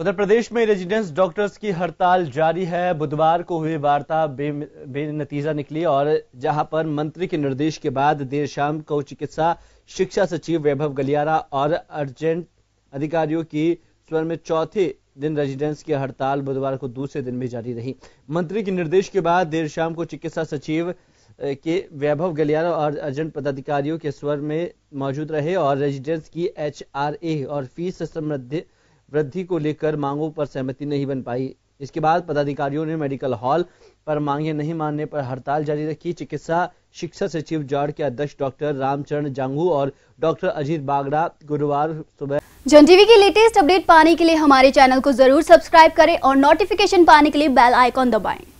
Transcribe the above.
उधर प्रदेश में residence doctors की हड़ताल जारी है बुधवार को हुई वार्ता बे, निकली और जहां पर मंत्री के निर्देश के बाद देर शाम को चिकित्सा शिक्षा सचिव वैभव गलियारा और अर्जेंट अधिकारियों की स्वर में चौथे दिन रेजिडेंस की हड़ताल बुधवार को दूसरे दिन भी जारी रही मंत्री के निर्देश के बाद देर शाम को चिकित्सा सचिव के वैभव गलियारा और अर्जेंट पदाधिकारियों के स्वर में मौजूद रहे और रेजिडेंस की एच और फीस संबंधित वृद्धि को लेकर मांगों पर सहमति नहीं बन पाई इसके बाद पदाधिकारियों ने मेडिकल हॉल पर मांगे नहीं मानने पर हड़ताल जारी रखी चिकित्सा शिक्षा सचिव जॉर्ड के अध्यक्ष डॉक्टर रामचरण जांगू और डॉक्टर अजीत बागड़ा गुरुवार सुबह जन टीवी की लेटेस्ट अपडेट पाने के लिए हमारे चैनल को जरूर सब्सक्राइब करें और नोटिफिकेशन पाने के लिए बेल आइकॉन दबाएं